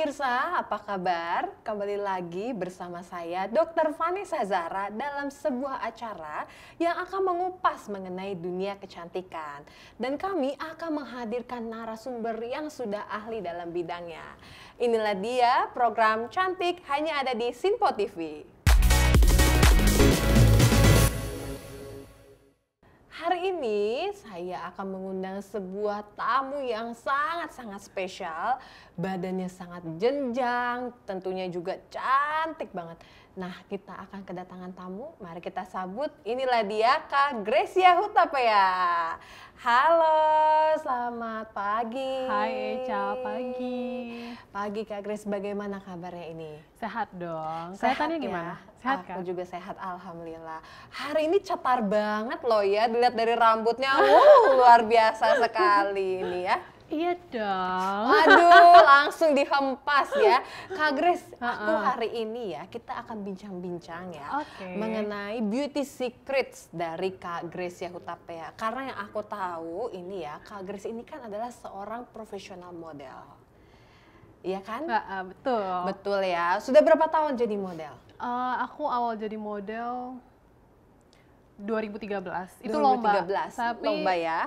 pemirsa, apa kabar? Kembali lagi bersama saya Dr. Vanessa Zara dalam sebuah acara yang akan mengupas mengenai dunia kecantikan. Dan kami akan menghadirkan narasumber yang sudah ahli dalam bidangnya. Inilah dia program Cantik hanya ada di Sinpo TV. Hari ini saya akan mengundang sebuah tamu yang sangat-sangat spesial. Badannya sangat jenjang, tentunya juga cantik banget. Nah, kita akan kedatangan tamu. Mari kita sambut. Inilah dia Kak Gracia Hutapea. Halo, selamat pagi. Hai Eca, pagi. Pagi Kak Grace, bagaimana kabarnya ini? Sehat dong. Sehat Sehat ya? gimana? Sehat ah, kan? Aku juga sehat, alhamdulillah. Hari ini cetar banget loh ya, dilihat dari rambutnya, wow luar biasa sekali ini ya. Iya dong. Aduh, langsung dihempas ya. Kak Grace, aku hari ini ya, kita akan bincang-bincang ya okay. mengenai beauty secrets dari Kak Grace ya Yahutapea. Karena yang aku tahu ini ya, Kak Grace ini kan adalah seorang profesional model. Iya kan? Uh, uh, betul. Betul ya. Sudah berapa tahun jadi model? Uh, aku awal jadi model 2013. Itu 2013. lomba. 2013. Tapi lomba ya.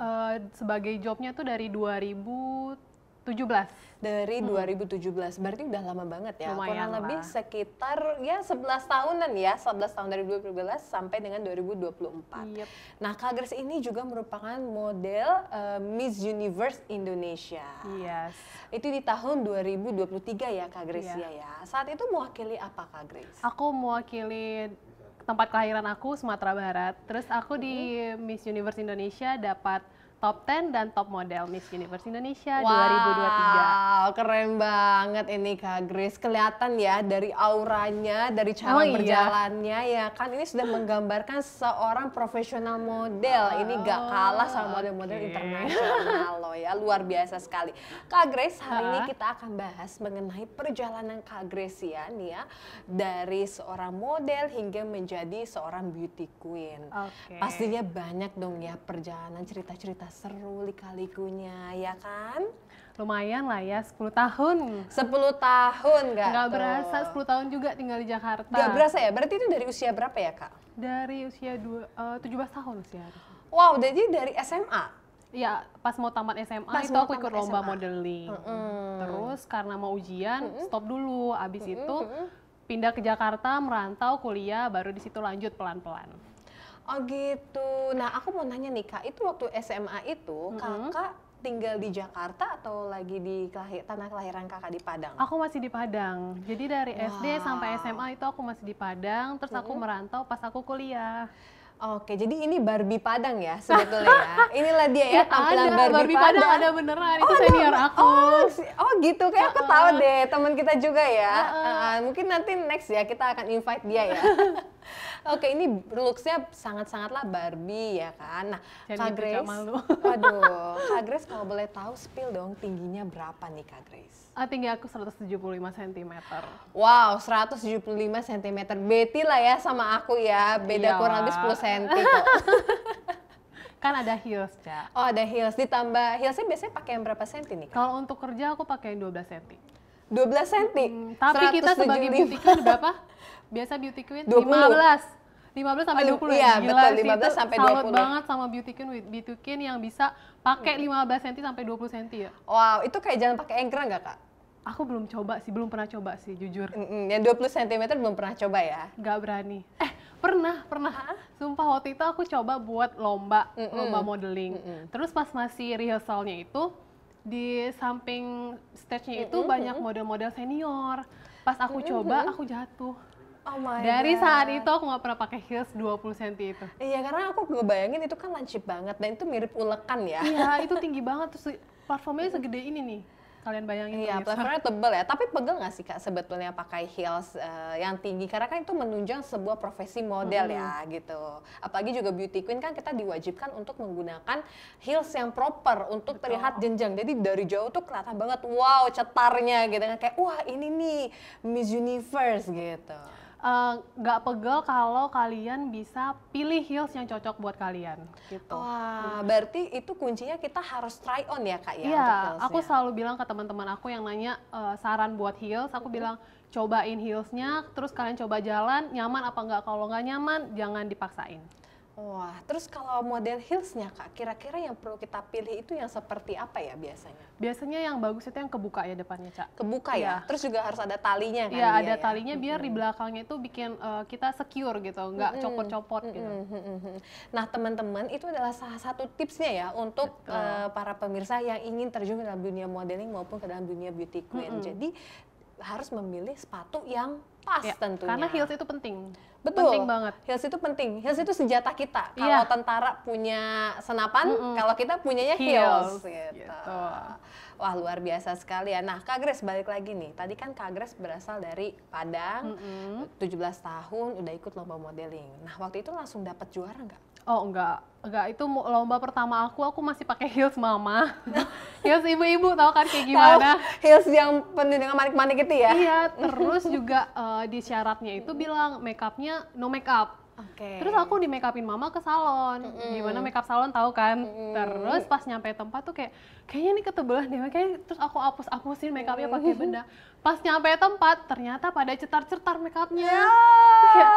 Uh, sebagai jobnya tuh dari 2000 17. Dari hmm. 2017. Berarti udah lama banget ya. Lumayan Kurang lah. lebih sekitar ya 11 tahunan ya. 11 tahun dari 2017 sampai dengan 2024. Yep. Nah, Kagres ini juga merupakan model uh, Miss Universe Indonesia. Yes. Itu di tahun 2023 ya Kagres yeah. Ya, ya. Saat itu mewakili apa Kagres? Aku mewakili tempat kelahiran aku Sumatera Barat. Terus aku di hmm. Miss Universe Indonesia dapat top 10 dan top model Miss Universe Indonesia wow, 2023. keren banget ini Kak Grace. Kelihatan ya dari auranya, dari cara oh, iya. berjalannya ya kan ini sudah menggambarkan seorang profesional model. Oh, ini gak kalah sama model-model okay. internasional loh ya. Luar biasa sekali. Kak Grace, hari ini kita akan bahas mengenai perjalanan Kak Grace ya nih ya dari seorang model hingga menjadi seorang beauty queen. Okay. Pastinya banyak dong ya perjalanan cerita-cerita seru lika-likunya ya kan? Lumayan lah ya 10 tahun. 10 tahun nggak? Nggak berasa 10 tahun juga tinggal di Jakarta. Nggak berasa ya? Berarti itu dari usia berapa ya kak? Dari usia dua, eh, uh, 17 tahun usia. Wow jadi dari SMA? ya pas mau tamat SMA pas itu aku ikut lomba SMA. modeling. Mm -hmm. Terus karena mau ujian, mm -hmm. stop dulu. Abis mm -hmm. itu pindah ke Jakarta, merantau, kuliah, baru di situ lanjut pelan-pelan. Oh gitu. Nah aku mau nanya nih kak, itu waktu SMA itu mm -hmm. kakak tinggal di Jakarta atau lagi di kelahir, tanah kelahiran kakak di Padang? Aku masih di Padang. Jadi dari wow. SD sampai SMA itu aku masih di Padang. Terus aku -hmm. merantau pas aku kuliah. Oke, jadi ini Barbie Padang ya sebetulnya ya? Inilah dia ya iya, tampilan ada, Barbie, Barbie Padang. Padang. Ada beneran, itu oh, senior ada, aku. Oh, oh gitu, kayak uh -uh. aku tahu uh-uh. deh teman kita juga ya. Uh -uh. Uh -uh. Mungkin nanti next ya kita akan invite dia ya. Oke, ini looksnya sangat-sangatlah Barbie ya kan. Nah, Jadi Kak Grace, malu. aduh, Kak Grace kalau boleh tahu spill dong tingginya berapa nih Kak Grace? Ah, tinggi aku 175 cm. Wow, 175 cm. Betty lah ya sama aku ya, beda Iyalah. kurang lebih 10 cm. kan ada heels, Cak. Oh, ada heels. Ditambah heelsnya biasanya pakai yang berapa senti nih? Kalau untuk kerja aku pakai yang 12 cm. 12 cm. Hmm, tapi kita sebagai beauty queen berapa? Biasa beauty queen 20. 15. 15 sampai 20 iya, Gila betul, 15 sih, sampai 20. Salut banget sama beauty queen beauty queen yang bisa pakai 15 cm sampai 20 cm ya. Wow, itu kayak jangan pakai engkra enggak, Kak? Aku belum coba sih, belum pernah coba sih, jujur. Mm -mm, yang 20 cm belum pernah coba ya? Gak berani. Eh, pernah pernah Hah? sumpah waktu itu aku coba buat lomba mm -mm. lomba modeling mm -mm. terus pas masih rehearsalnya itu di samping stage-nya itu mm -hmm. banyak model-model senior. Pas aku mm -hmm. coba, aku jatuh. Oh my Dari God. saat itu aku nggak pernah pakai heels 20 cm itu. Iya, karena aku bayangin itu kan lancip banget dan itu mirip ulekan ya. Iya, itu tinggi banget terus performanya segede ini nih kalian bayangin. Iya, platformnya tebel ya. Tapi pegel nggak sih kak sebetulnya pakai heels uh, yang tinggi? Karena kan itu menunjang sebuah profesi model hmm. ya gitu. Apalagi juga beauty queen kan kita diwajibkan untuk menggunakan heels yang proper untuk Betul. terlihat jenjang. Jadi dari jauh tuh kelihatan banget wow cetarnya gitu kan kayak wah ini nih Miss Universe gitu. Eh, nggak uh, pegel kalau kalian bisa pilih heels yang cocok buat kalian gitu. Wah, berarti itu kuncinya kita harus try on ya kak ya? Iya, aku selalu bilang ke teman-teman aku yang nanya uh, saran buat heels, aku hmm. bilang cobain heelsnya, terus kalian coba jalan nyaman apa nggak? Kalau nggak nyaman, jangan dipaksain. Wah, terus kalau model heelsnya kak, kira-kira yang perlu kita pilih itu yang seperti apa ya biasanya? Biasanya yang bagus itu yang kebuka ya depannya cak. Kebuka ya. ya. Terus juga harus ada talinya kan? Iya, iya ada ya? talinya biar hmm di belakangnya itu bikin uh, kita secure gitu, nggak hmm copot-copot gitu. hmm Nah teman-teman itu adalah salah satu tipsnya ya untuk uh, para pemirsa yang ingin terjun ke dalam dunia modeling maupun ke dalam dunia beauty queen. hmm Jadi harus memilih sepatu yang pas ya, tentunya. Karena heels itu penting. Betul. Penting banget. Heels itu penting. Heels itu senjata kita. Iya. Kalau yeah. tentara punya senapan, mm -mm. kalau kita punyanya heels. heels gitu. gitu. Wah luar biasa sekali ya. Nah Kak Grace balik lagi nih. Tadi kan Kak Grace berasal dari Padang, mm -mm. 17 tahun udah ikut lomba modeling. Nah waktu itu langsung dapat juara nggak? Oh enggak, enggak itu lomba pertama aku aku masih pakai heels mama heels ibu-ibu tau kan kayak gimana tau, heels yang penuh dengan manik-manik itu ya iya terus juga uh, di syaratnya itu bilang makeupnya no makeup. Oke. Okay. Terus aku di make upin mama ke salon, mm -hmm. gimana make up salon tahu kan? Mm -hmm. Terus pas nyampe tempat tuh kayak kayaknya ini ketebelan deh, kayak terus aku hapus hapusin make upnya mm. pakai benda. Pas nyampe tempat ternyata pada cetar cetar make upnya. Yeah.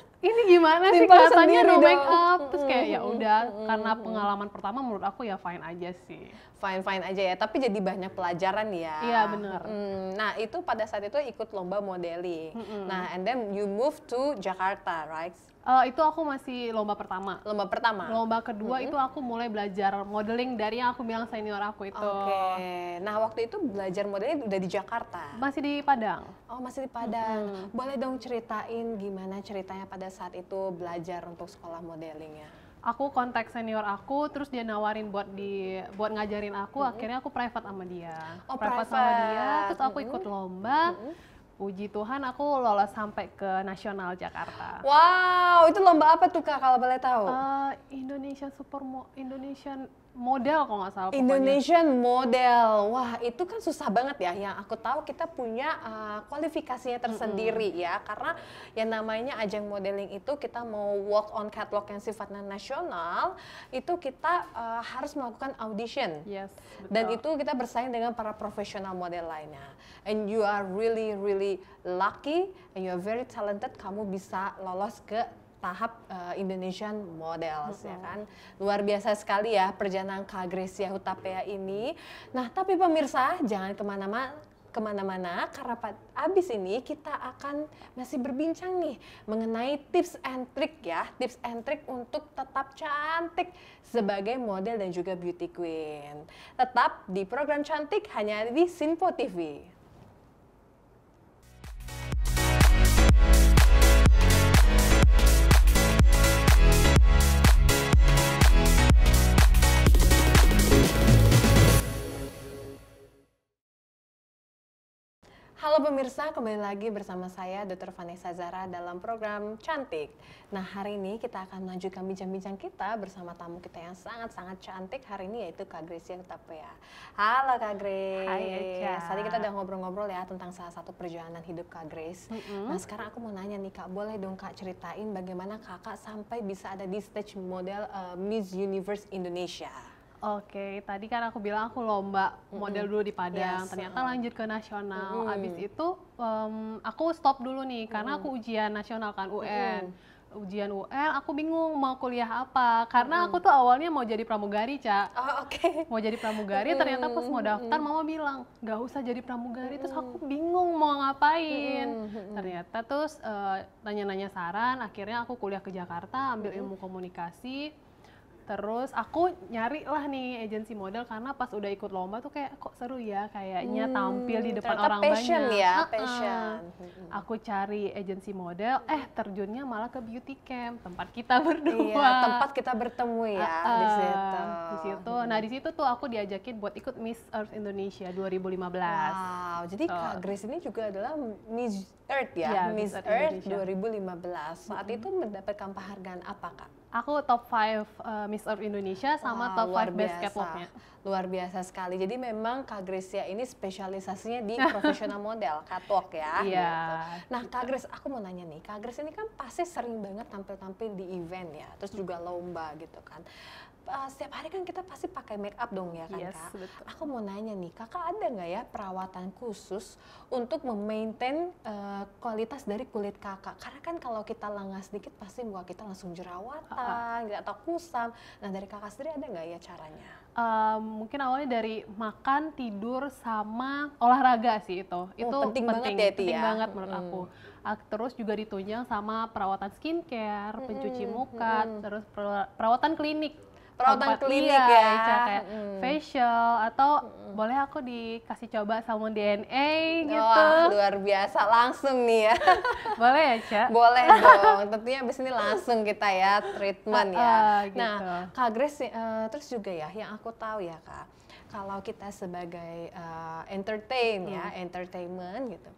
ini gimana sih kelihatannya no make up terus kayak ya udah karena pengalaman pertama menurut aku ya fine aja sih fine fine aja ya tapi jadi banyak pelajaran ya iya benar hmm, nah itu pada saat itu ikut lomba modeling mm -hmm. nah and then you move to Jakarta right Uh, itu aku masih lomba pertama. Lomba pertama. Lomba kedua -hmm. itu aku mulai belajar modeling dari yang aku bilang senior aku itu. Oke. Okay. Nah waktu itu belajar modeling udah di Jakarta. Masih di Padang. Oh masih di Padang. -hmm. Boleh dong ceritain gimana ceritanya pada saat itu belajar untuk sekolah modelingnya. Aku kontak senior aku, terus dia nawarin buat di buat ngajarin aku. -hmm. Akhirnya aku private sama dia. Oh private, private sama dia. Terus aku ikut lomba. -hmm puji Tuhan aku lolos sampai ke nasional Jakarta. Wow, itu lomba apa tuh Kak kalau boleh tahu? Uh, Indonesian Super Mo Indonesian model kalau nggak salah pokoknya. Indonesian model wah itu kan susah banget ya yang aku tahu kita punya uh, kualifikasinya tersendiri mm -hmm. ya karena yang namanya ajang modeling itu kita mau walk on catwalk yang sifatnya nasional itu kita uh, harus melakukan audition yes, dan itu kita bersaing dengan para profesional model lainnya and you are really really lucky and you are very talented kamu bisa lolos ke tahap uh, Indonesian Models hmm. ya kan. Luar biasa sekali ya perjalanan Kak Gresia Hutapea ini. Nah tapi pemirsa jangan kemana-mana kemana-mana karena abis ini kita akan masih berbincang nih mengenai tips and trick ya tips and trick untuk tetap cantik sebagai model dan juga beauty queen tetap di program cantik hanya di Sinpo TV. Halo pemirsa, kembali lagi bersama saya Dr. Vanessa Zara dalam program Cantik. Nah, hari ini kita akan melanjutkan bincang-bincang kita bersama tamu kita yang sangat-sangat cantik hari ini yaitu Kak Grace yang tetap ya. Halo Kak Grace. Hai Eca. Tadi kita udah ngobrol-ngobrol ya tentang salah satu perjalanan hidup Kak Grace. Mm -hmm. Nah, sekarang aku mau nanya nih Kak, boleh dong Kak ceritain bagaimana Kakak sampai bisa ada di stage model uh, Miss Universe Indonesia? Oke, tadi kan aku bilang aku lomba model dulu di Padang, yes. ternyata uh-uh. lanjut ke nasional. Mm Abis itu um, aku stop dulu nih karena aku ujian nasional kan UN. Mm ujian UN, aku bingung mau kuliah apa. Karena mm. aku tuh awalnya mau jadi pramugari, cak. Oh, oke. Okay. Mau jadi pramugari, mm. ternyata pas mau daftar, mm. Mama bilang, gak usah jadi pramugari. mm. Terus aku bingung mau ngapain. Mm. Ternyata terus tanya eh, nanya uh, saran, akhirnya aku kuliah ke Jakarta, ambil mm. ilmu komunikasi Terus aku nyari lah nih agensi model karena pas udah ikut lomba tuh kayak kok seru ya kayaknya hmm, tampil di depan orang passion banyak. ya, uh-uh. passion. Hmm. Aku cari agensi model, eh terjunnya malah ke beauty camp, tempat kita berdua. Iya, tempat kita bertemu ya uh-uh. di situ. Di situ. Nah, di situ tuh aku diajakin buat ikut Miss Earth Indonesia 2015. Wow, jadi so. Kak Grace ini juga adalah Miss Earth ya, ya Miss, Earth, Earth 2015. Saat mm-hmm. itu mendapatkan penghargaan apa, Kak? Aku top 5 uh, eh, Miss Miss Earth Indonesia sama wow, top 5 best catwalknya. Luar biasa sekali. Jadi memang Kak Gracia ini spesialisasinya di profesional model, catwalk ya. Iya. Gitu. Nah Kak gitu. Grace, aku mau nanya nih, Kak Grace ini kan pasti sering banget tampil-tampil di event ya, terus juga lomba gitu kan uh, setiap hari kan kita pasti pakai make up dong ya kan yes, kak. Betul. Aku mau nanya nih, kakak ada nggak ya perawatan khusus untuk memaintain uh, kualitas dari kulit kakak? Karena kan kalau kita lengah sedikit pasti muka kita langsung jerawatan uh -huh. atau kusam. Nah dari kakak sendiri ada nggak ya caranya? Uh, mungkin awalnya dari makan, tidur, sama olahraga sih itu. Oh, itu penting, penting banget ya, penting ya. banget menurut hmm. aku terus juga ditunjang sama perawatan skincare, hmm, pencuci hmm, muka, hmm. terus perawatan klinik perawatan klinik iya, ya, ya kayak hmm. facial atau hmm. boleh aku dikasih coba sama DNA gitu. Wah, luar biasa langsung nih ya. boleh ya, Ca? Boleh dong. Tentunya abis ini langsung kita ya treatment ya. Uh, gitu. Nah, Kak Grace uh, terus juga ya yang aku tahu ya, Kak. Kalau kita sebagai uh, entertain hmm. ya, entertainment gitu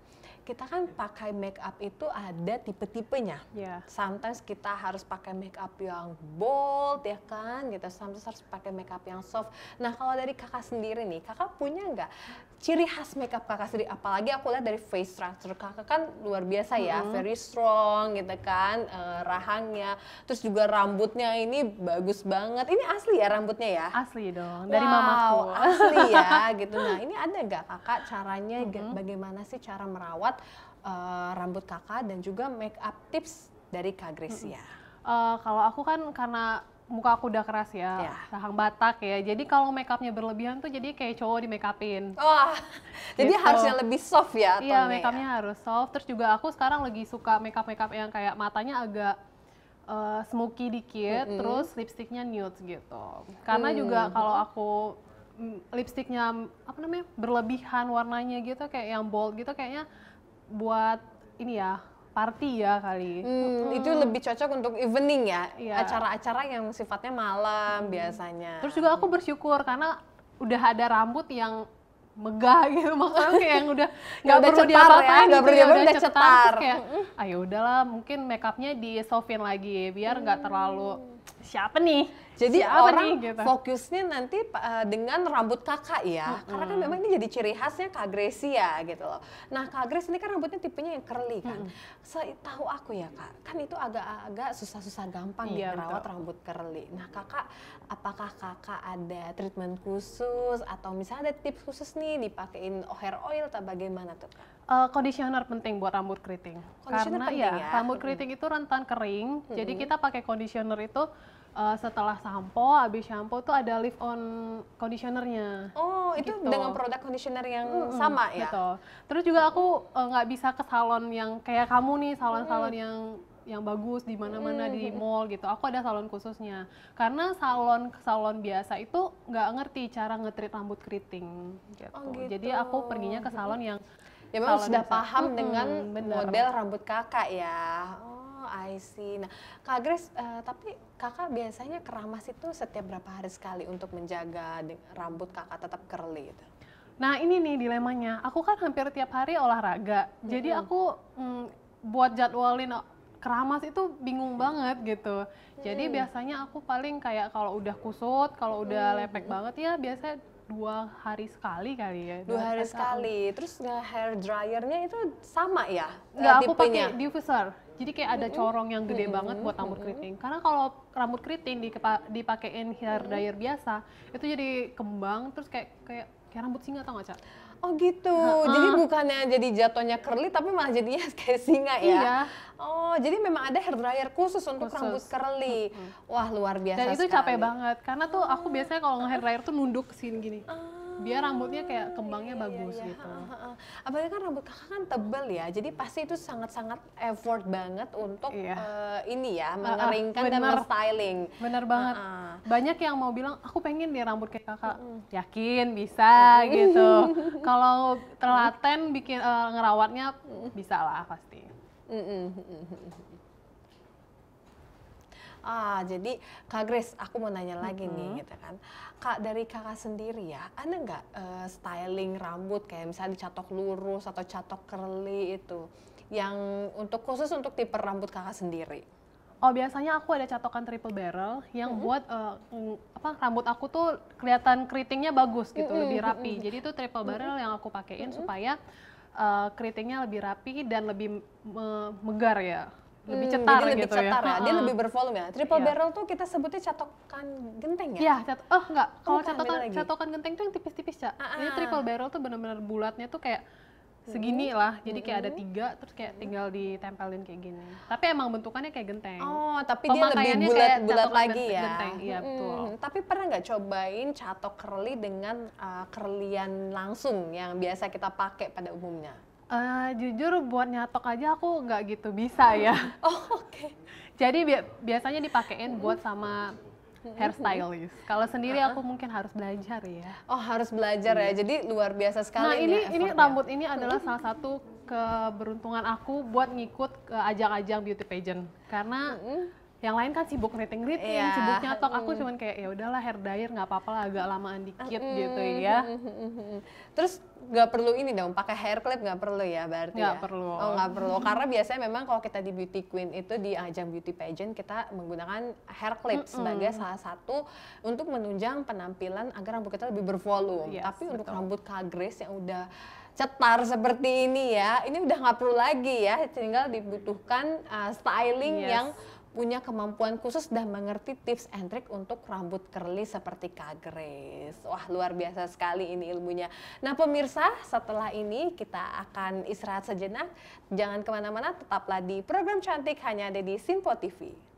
kita kan pakai make up itu ada tipe-tipenya. Yeah. Sometimes kita harus pakai make up yang bold ya kan, gitu. Sometimes harus pakai make up yang soft. Nah kalau dari kakak sendiri nih, kakak punya nggak ciri khas make up kakak sendiri? Apalagi aku lihat dari face structure kakak kan luar biasa ya, mm -hmm. very strong gitu kan, uh, rahangnya, terus juga rambutnya ini bagus banget. Ini asli ya rambutnya ya? Asli dong, dari wow, mamaku. Asli ya, gitu. Nah ini ada nggak kakak caranya mm -hmm. bagaimana sih cara merawat uh, rambut kakak dan juga make up tips dari Kak Gracia. Hmm. Uh, ya. eh, kalau aku kan karena muka aku udah keras ya, yeah. rahang Batak ya. Jadi kalau make upnya berlebihan tuh jadi kayak cowok di make upin. Wah, gitu. jadi harusnya lebih soft ya? Iya, ya? make upnya ya? harus soft. Terus juga aku sekarang lagi suka make up make up yang kayak matanya agak uh, smoky dikit, mm -hmm. terus lipstiknya nude gitu. Karena mm. juga kalau aku mm, lipstiknya apa namanya berlebihan warnanya gitu kayak yang bold gitu kayaknya buat ini ya party ya kali. Hmm, hmm. Itu lebih cocok untuk evening ya, iya. acara-acara ya. yang sifatnya malam hmm. biasanya. Terus juga aku bersyukur karena udah ada rambut yang megah gitu maksudnya kayak yang udah nggak ya perlu diapa ya, gitu perlu ya udah cetar, kayak ayo ah, ya udahlah mungkin makeupnya di softin lagi biar nggak hmm. terlalu siapa nih? Jadi siapa orang nih, gitu. fokusnya nanti uh, dengan rambut kakak ya, hmm. karena kan memang ini jadi ciri khasnya Kak ya gitu loh. Nah Kak Grace ini kan rambutnya tipenya yang curly kan. Hmm. tahu aku ya Kak, kan itu agak-agak susah-susah gampang iya, merawat ya rambut curly. Nah Kakak, apakah Kakak ada treatment khusus atau misalnya ada tips khusus nih dipakein hair oil atau bagaimana tuh Kak? Uh, conditioner penting buat rambut keriting. Karena ya, ya rambut keriting itu rentan kering, hmm. jadi kita pakai conditioner itu uh, setelah sampo, habis shampoo tuh ada leave on conditionernya. Oh, itu gitu. dengan produk conditioner yang hmm, sama ya? Betul. Terus juga aku eh, nggak uh, bisa ke salon yang kayak kamu nih, salon-salon hmm. yang yang bagus di mana-mana hmm. di mall gitu. Aku ada salon khususnya. Karena salon salon biasa itu nggak ngerti cara ngetrit rambut keriting gitu. Oh, gitu. Jadi aku perginya ke salon yang Ya memang sudah paham hmm, dengan bener. model rambut kakak ya. Oh. Oh, I see. Nah, Kak Grace, uh, tapi kakak biasanya keramas itu setiap berapa hari sekali untuk menjaga rambut kakak tetap curly gitu? Nah, ini nih dilemanya. Aku kan hampir tiap hari olahraga. Mm -hmm. Jadi aku mm, buat jadwalin keramas itu bingung banget gitu. Hmm. Jadi biasanya aku paling kayak kalau udah kusut, kalau udah lepek banget ya biasanya dua hari sekali kali ya. Dua, hari sekali. Aku. Terus hair dryernya itu sama ya? Enggak, eh, aku pakai diffuser. Jadi kayak ada corong yang gede banget buat rambut keriting. Karena kalau rambut keriting dipakein hair dryer biasa, itu jadi kembang terus kayak kayak kayak rambut singa tau gak, Cak? Oh gitu. Uh Jadi bukannya jadi jatuhnya curly tapi malah jadinya kayak singa ya. Iya. Oh, jadi memang ada hair dryer khusus untuk khusus. rambut curly. Uh -huh. Wah, luar biasa Dan itu sekali. capek banget karena tuh aku oh. biasanya kalau nge-hair dryer tuh nunduk ke sini gini. Uh biar rambutnya kayak kembangnya iya, iya bagus iya, iya. gitu. Apalagi kan rambut kakak kan tebel ya, jadi pasti itu sangat-sangat effort banget untuk iya. uh, ini ya ah, ah, mengeringkan bener, dan merstyling. Bener banget. Uh -uh. Banyak yang mau bilang aku pengen nih rambut kayak kakak. Mm. Yakin bisa mm. gitu. Kalau telaten bikin uh, ngerawatnya mm. bisa lah pasti. Mm -mm. Ah, jadi Kak Grace, aku mau nanya lagi mm -hmm. nih gitu kan. Kak dari Kakak sendiri ya, ada nggak uh, styling rambut kayak misalnya dicatok lurus atau catok curly itu yang untuk khusus untuk tipe rambut Kakak sendiri? Oh biasanya aku ada catokan triple barrel yang mm -hmm. buat uh, apa rambut aku tuh kelihatan keritingnya bagus gitu, mm -hmm. lebih rapi. Mm -hmm. Jadi itu triple barrel mm -hmm. yang aku pakein mm -hmm. supaya uh, keritingnya lebih rapi dan lebih me megar ya lebih hmm, cetar hmm, jadi lebih gitu ya. cetar ya. ya. Dia ah. lebih bervolume ya. Triple yeah. barrel tuh kita sebutnya catokan genteng ya? Iya, cat oh enggak. Oh, Kalau catokan catokan genteng tuh yang tipis-tipis ya. Uh -huh. Ini triple ah. barrel tuh benar-benar bulatnya tuh kayak hmm. segini lah jadi kayak ada hmm. tiga terus kayak tinggal ditempelin kayak gini tapi emang bentukannya kayak genteng oh tapi dia lebih bulat bulat lagi ya genteng iya hmm, tapi pernah nggak cobain catok curly dengan uh, langsung yang biasa kita pakai pada umumnya Uh, jujur buat nyatok aja aku nggak gitu bisa ya. Oh, oh oke. Okay. Jadi bi biasanya dipakein buat sama hairstylist. Kalau sendiri aku mungkin harus belajar ya. Oh harus belajar ya. Iya. Jadi luar biasa sekali. Nah ini ini rambut ini adalah salah satu keberuntungan aku buat ngikut ke ajang-ajang beauty pageant karena Uh -huh yang lain kan sibuk rating rating yeah. sibuk nyatok aku cuman kayak ya udahlah hair dryer nggak apa-apa lah agak lamaan dikit mm. gitu ya terus nggak perlu ini dong pakai hair clip nggak perlu ya berarti nggak ya? perlu oh nggak perlu karena biasanya memang kalau kita di beauty queen itu di ajang beauty pageant kita menggunakan hair clip mm -hmm. sebagai salah satu untuk menunjang penampilan agar rambut kita lebih bervolume yes, tapi betul. untuk rambut kagres yang udah cetar seperti ini ya ini udah nggak perlu lagi ya tinggal dibutuhkan uh, styling yes. yang punya kemampuan khusus dan mengerti tips and trick untuk rambut curly seperti Kak Grace. Wah, luar biasa sekali ini ilmunya. Nah, pemirsa, setelah ini kita akan istirahat sejenak. Jangan kemana-mana, tetaplah di program Cantik hanya ada di Simpo TV.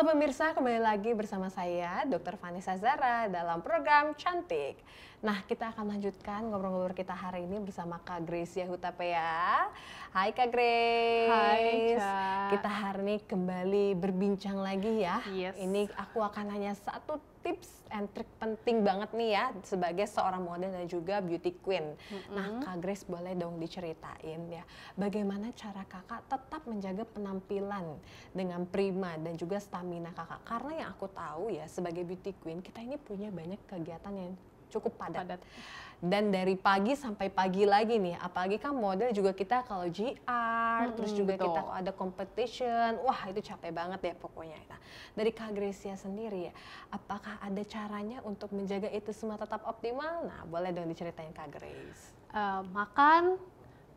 Halo pemirsa, kembali lagi bersama saya Dr. Vanessa Zara dalam program Cantik. Nah, kita akan lanjutkan ngobrol-ngobrol kita hari ini bersama Kak Grace Yahutapea. Hai Kak Grace. Hai Kita hari ini kembali berbincang lagi ya. Yes. Ini aku akan hanya satu tips and trick penting banget nih ya sebagai seorang model dan juga beauty queen. Mm-hmm. Nah, Kak Grace boleh dong diceritain ya bagaimana cara Kakak tetap menjaga penampilan dengan prima dan juga stamina Kakak. Karena yang aku tahu ya sebagai beauty queen kita ini punya banyak kegiatan yang cukup padat. padat dan dari pagi sampai pagi lagi nih apalagi kan model juga kita kalau GR hmm, terus juga betul. kita ada competition wah itu capek banget ya pokoknya nah, dari Kak Gresia sendiri ya apakah ada caranya untuk menjaga itu semua tetap optimal nah boleh dong diceritain Kak Grace uh, makan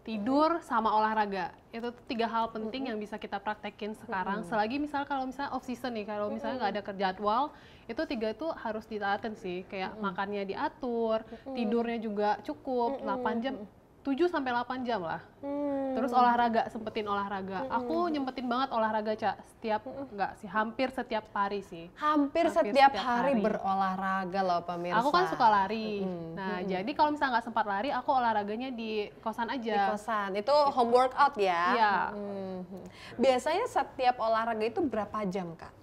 tidur sama olahraga itu tuh tiga hal penting yang bisa kita praktekin sekarang selagi misal kalau misalnya off season nih kalau misalnya nggak ada jadwal itu tiga itu harus ditaatin sih kayak makannya diatur tidurnya juga cukup 8 jam 7 sampai 8 jam lah. Hmm. Terus olahraga, sempetin olahraga. Hmm. Aku nyempetin banget olahraga, Cak. Setiap enggak hmm. sih, hampir setiap hari sih. Hampir, hampir setiap, setiap hari, hari berolahraga loh pemirsa. Aku kan suka lari. Hmm. Nah, hmm. jadi kalau misalnya nggak sempat lari, aku olahraganya di kosan aja. Di kosan. Itu home workout ya? Iya. Hmm. Biasanya setiap olahraga itu berapa jam, Kak?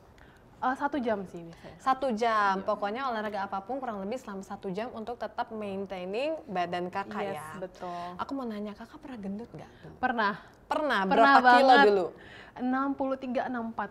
Uh, satu jam sih biasanya. Satu jam. Pokoknya olahraga apapun kurang lebih selama satu jam untuk tetap maintaining badan kakak yes, ya. betul. Aku mau nanya kakak pernah gendut nggak? Pernah. Pernah. Berapa pernah kilo dulu? 63, 64.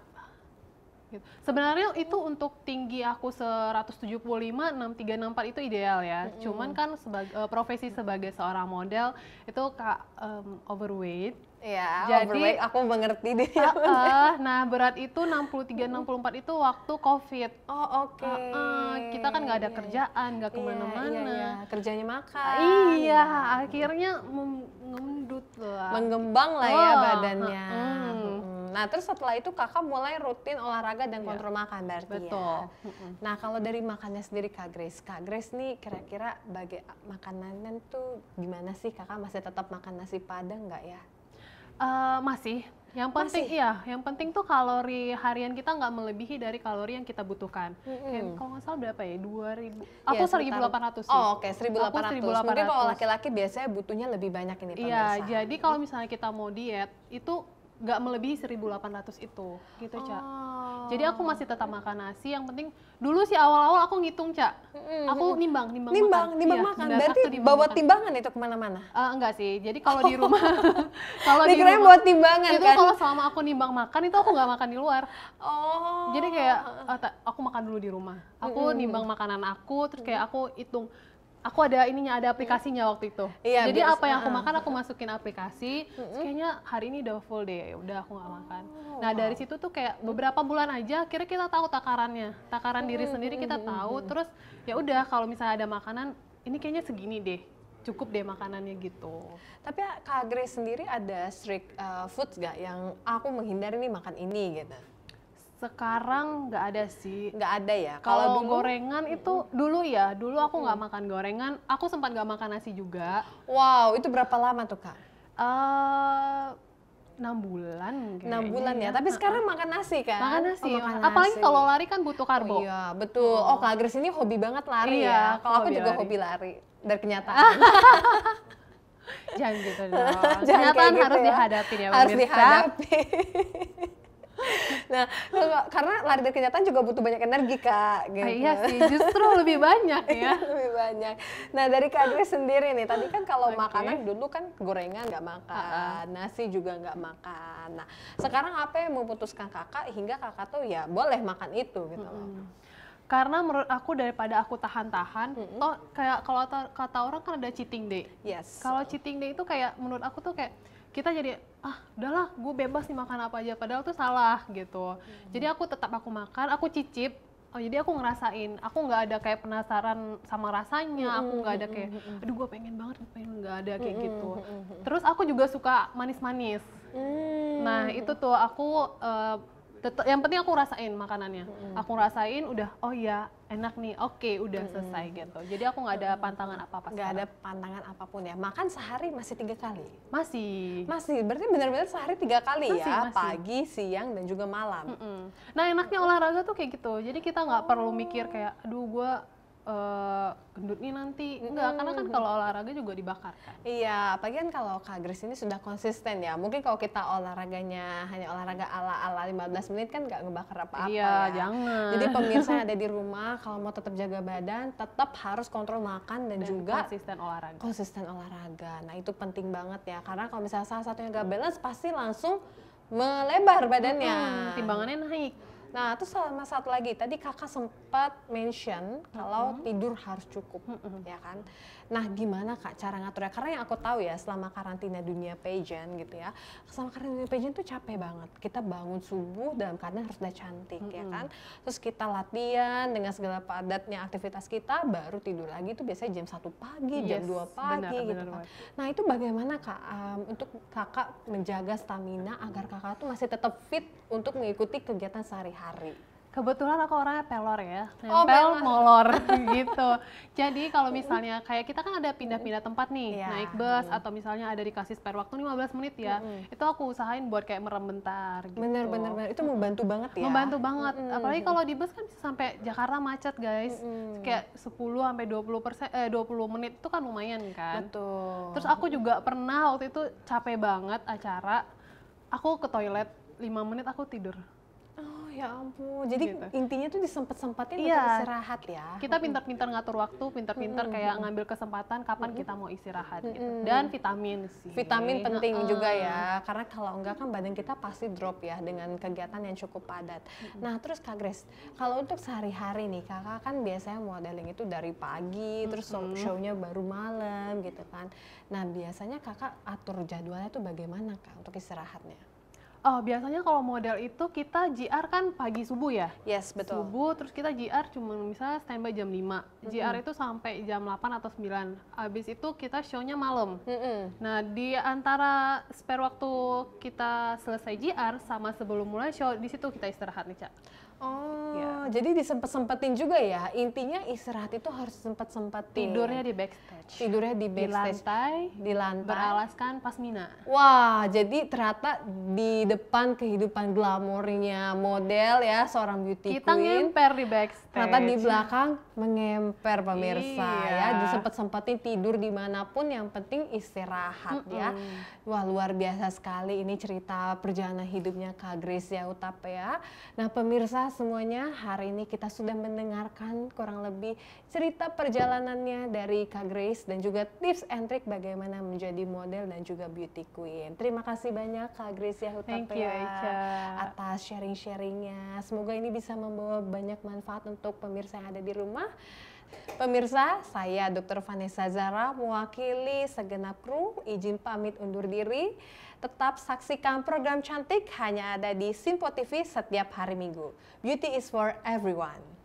Gitu. Sebenarnya itu untuk tinggi aku 175, 63, 64 itu ideal ya. Mm -hmm. Cuman kan sebagai, eh, profesi sebagai seorang model itu kak um, overweight Iya, jadi overweight. aku mengerti deh. Uh, uh, nah, berat itu 63 64 itu waktu Covid. Oh, oke. Okay. Uh, uh, kita kan nggak ada iya, iya. kerjaan, nggak iya, kemana mana Yeah, yeah, yeah. kerjanya makan. Iya, akhirnya mengendut lah. Mengembang lah oh, ya badannya. Uh, uh, Nah, terus setelah itu kakak mulai rutin olahraga dan kontrol yeah. makan berarti Betul. ya. Betul. Nah, kalau dari makannya sendiri Kak Grace, Kak Grace nih kira-kira bagai makanan tuh gimana sih kakak masih tetap makan nasi padang nggak ya? Uh, masih. Yang penting Masih? iya, yang penting tuh kalori harian kita nggak melebihi dari kalori yang kita butuhkan. Mm-hmm. kalau nggak salah berapa ya? 2000. Iya, aku seribu 1800 sih. Oh, oke, okay. 1800. 1800. Mungkin kalau laki-laki biasanya butuhnya lebih banyak ini Iya, jadi kalau misalnya kita mau diet itu nggak melebihi 1800 itu gitu cak oh. jadi aku masih tetap makan nasi yang penting dulu sih awal-awal aku ngitung cak aku nimbang nimbang nimbang makan. nimbang iya, makan berarti nimbang bawa makan. timbangan itu kemana-mana uh, enggak sih jadi kalau oh. di rumah kalau di rumah buat timbangan itu kan? kalau selama aku nimbang makan itu aku nggak makan di luar oh jadi kayak oh, aku makan dulu di rumah aku mm -hmm. nimbang makanan aku terus kayak aku hitung aku ada ininya ada aplikasinya waktu itu iya, jadi bias, apa yang aku ah. makan aku masukin aplikasi hmm. kayaknya hari ini udah full deh ya udah aku nggak makan oh, nah dari situ tuh kayak beberapa bulan aja kira kita tahu takarannya takaran diri sendiri kita tahu terus ya udah kalau misalnya ada makanan ini kayaknya segini deh cukup deh makanannya gitu. Tapi Kak Grace sendiri ada strict uh, foods gak yang aku menghindari nih makan ini gitu? Sekarang nggak ada sih. Nggak ada ya. Kalau gorengan itu dulu ya, dulu aku nggak hmm. makan gorengan. Aku sempat nggak makan nasi juga. Wow, itu berapa lama tuh kak? Uh, eh, 6 bulan enam bulan ya, tapi sekarang makan nasi kan? Makan nasi. Oh, makan nasi. Apalagi kalau lari kan butuh karbo. Oh, iya, betul. Hmm. Oh, Kak Agres ini hobi banget lari iya, ya. Kalau aku, juga lari. hobi lari dari kenyataan. Jangan gitu dong. kenyataan gitu harus gitu ya. dihadapin ya, Harus dihadapi. nah karena lari dari kenyataan juga butuh banyak energi kak ah, gitu. iya sih justru lebih banyak iya, ya lebih banyak nah dari kak Grace sendiri nih tadi kan kalau okay. makanan dulu kan gorengan nggak makan uh -uh. nasi juga nggak makan nah sekarang apa yang memutuskan kakak hingga kakak tuh ya boleh makan itu gitu loh -hmm karena menurut aku daripada aku tahan-tahan mm -hmm. oh kayak kalau kata orang kan ada cheating day yes kalau cheating day itu kayak menurut aku tuh kayak kita jadi ah udahlah gue bebas nih makan apa aja padahal tuh salah gitu hmm. jadi aku tetap aku makan aku cicip Oh, jadi aku ngerasain, aku nggak ada kayak penasaran sama rasanya, hmm, aku nggak ada hmm, kayak, hmm, aduh gue pengen banget, pengen nggak ada kayak gitu. Terus aku juga suka manis-manis. Hmm. Nah itu tuh aku uh, tetap yang penting aku rasain makanannya hmm. aku rasain udah oh ya enak nih oke okay, udah hmm. selesai gitu jadi aku nggak ada pantangan apa apa nggak ada pantangan apapun ya makan sehari masih tiga kali masih masih berarti benar-benar sehari tiga kali ya? masih, ya masih. pagi siang dan juga malam hmm nah enaknya olahraga tuh kayak gitu jadi kita nggak oh. perlu mikir kayak aduh gue uh, gendut nih nanti. Enggak, hmm. karena kan hmm. kalau olahraga juga dibakar kan. Iya, apalagi kan kalau Kak Grace ini sudah konsisten ya. Mungkin kalau kita olahraganya hanya olahraga ala-ala 15 menit kan nggak ngebakar apa-apa Iya, ya. jangan. Jadi pemirsa yang ada di rumah kalau mau tetap jaga badan, tetap harus kontrol makan dan, dan juga konsisten olahraga. Konsisten olahraga. Nah, itu penting banget ya. Karena kalau misalnya salah satunya nggak balance pasti langsung melebar badannya. Hmm, timbangannya naik. Nah, terus sama satu lagi tadi kakak sempat mention kalau mm-hmm. tidur harus cukup, mm-hmm. ya kan? Nah, gimana kak cara ngaturnya? Karena yang aku tahu ya selama karantina dunia pageant gitu ya, selama karantina dunia pageant tuh capek banget. Kita bangun subuh dalam karena harus udah cantik, mm-hmm. ya kan? Terus kita latihan dengan segala padatnya aktivitas kita, baru tidur lagi itu biasanya jam satu pagi, yes, jam 2 pagi benar, gitu benar, kan. Benar. Nah, itu bagaimana kak um, untuk kakak menjaga stamina agar kakak tuh masih tetap fit untuk mengikuti kegiatan sehari hari Kebetulan aku orangnya pelor ya, oh, nempel oh, molor gitu. Jadi kalau misalnya kayak kita kan ada pindah-pindah tempat nih, yeah. naik bus mm. atau misalnya ada dikasih spare waktu 15 menit ya, mm. itu aku usahain buat kayak merem bentar gitu. Bener bener, bener. itu membantu banget ya. Membantu banget, mm. apalagi kalau di bus kan bisa sampai Jakarta macet guys, mm. kayak 10 sampai 20 persen, eh 20 menit itu kan lumayan kan. Betul. Terus aku juga pernah waktu itu capek banget acara, aku ke toilet lima menit aku tidur. Ya ampun, jadi gitu. intinya tuh disempet-sempatin iya. untuk istirahat ya. Kita pintar-pintar ngatur waktu, pintar-pintar -hmm. kayak ngambil kesempatan kapan -hmm. kita mau istirahat gitu. Dan vitamin sih. Vitamin penting juga ya, karena kalau enggak kan badan kita pasti drop ya dengan kegiatan yang cukup padat. -hmm. Nah terus Kak Grace, kalau untuk sehari-hari nih, Kakak kan biasanya modeling itu dari pagi, -hmm. terus show-nya baru malam gitu kan. Nah biasanya Kakak atur jadwalnya tuh bagaimana Kak untuk istirahatnya? Oh, biasanya kalau model itu kita GR kan pagi subuh ya? Yes, betul. Subuh, terus kita GR cuma misalnya standby jam 5. Mm -hmm. GR itu sampai jam 8 atau 9. Habis itu kita show-nya malam. Mm -hmm. Nah, di antara spare waktu kita selesai GR sama sebelum mulai show, di situ kita istirahat nih, Cak. Oh, ya jadi disempet-sempetin juga ya. Intinya istirahat itu harus sempet-sempetin. Iya. Tidurnya di backstage. Tidurnya di backstage. Di lantai. Di lantai. Beralaskan pasmina. Wah, jadi ternyata di depan kehidupan glamornya model ya seorang beauty Kita queen. Kita ngemper di backstage. Ternyata di belakang mengemper pemirsa ya. iya. ya. Disempet-sempetin tidur dimanapun yang penting istirahat mm -mm. ya. Wah, luar biasa sekali ini cerita perjalanan hidupnya Kak Grace ya Utap ya. Nah, pemirsa semuanya harus hari ini kita sudah mendengarkan kurang lebih cerita perjalanannya dari Kak Grace dan juga tips and trick bagaimana menjadi model dan juga beauty queen. Terima kasih banyak Kak Grace ya Yahutapea atas sharing-sharingnya. Semoga ini bisa membawa banyak manfaat untuk pemirsa yang ada di rumah. Pemirsa, saya Dr. Vanessa Zara mewakili segenap kru izin pamit undur diri. Tetap saksikan program cantik hanya ada di Simpo TV setiap hari Minggu. Beauty is for everyone.